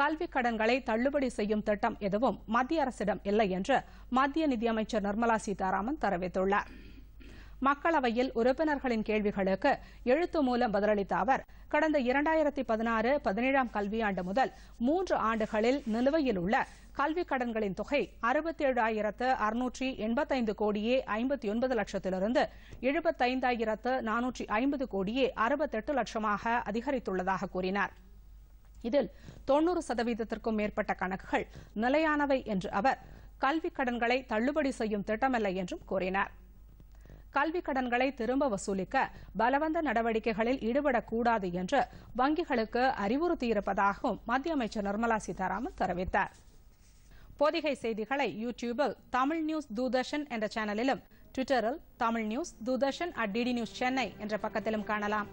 கல்வி கடன்களை தள்ளுபடி செய்யும் திட்டம் எதுவும் மத்திய அரசிடம் இல்லை என்று மத்திய நிதியமைச்சர் நிர்மலா சீதாராமன் தெரிவித்துள்ளார் மக்களவையில் உறுப்பினர்களின் கேள்விகளுக்கு எழுத்து மூலம் பதிலளித்த அவர் கடந்த இரண்டாயிரத்தி பதினாறு பதினேழாம் கல்வியாண்டு முதல் மூன்று ஆண்டுகளில் நிலுவையில் உள்ள கல்விக் கடன்களின் தொகை அறுபத்தேழாயிரத்து அறுநூற்றி எண்பத்தைந்து கோடியே ஐம்பத்தி ஒன்பது லட்சத்திலிருந்து எழுபத்தைந்தாயிரத்து நானூற்றி ஐம்பது கோடியே அறுபத்தெட்டு லட்சமாக அதிகரித்துள்ளதாக கூறினாா் இதில் தொன்னூறு சதவீதத்திற்கும் மேற்பட்ட கணக்குகள் நிலையானவை என்று அவர் கல்வி கடன்களை தள்ளுபடி செய்யும் திட்டமில்லை என்றும் கூறினார் கல்விக் கடன்களை திரும்ப வசூலிக்க பலவந்த நடவடிக்கைகளில் ஈடுபடக்கூடாது என்று வங்கிகளுக்கு அறிவுறுத்தியிருப்பதாகவும் மத்திய அமைச்சர் நிர்மலா சீதாராமன் தெரிவித்தார் பொதிகை செய்திகளை யூ டியூபில் தமிழ் நியூஸ் தூர்தர்ஷன் என்ற சேனலிலும் ட்விட்டரில் Tamil news Doordarshan at DD news Chennai என்ற பக்கத்திலும் காணலாம்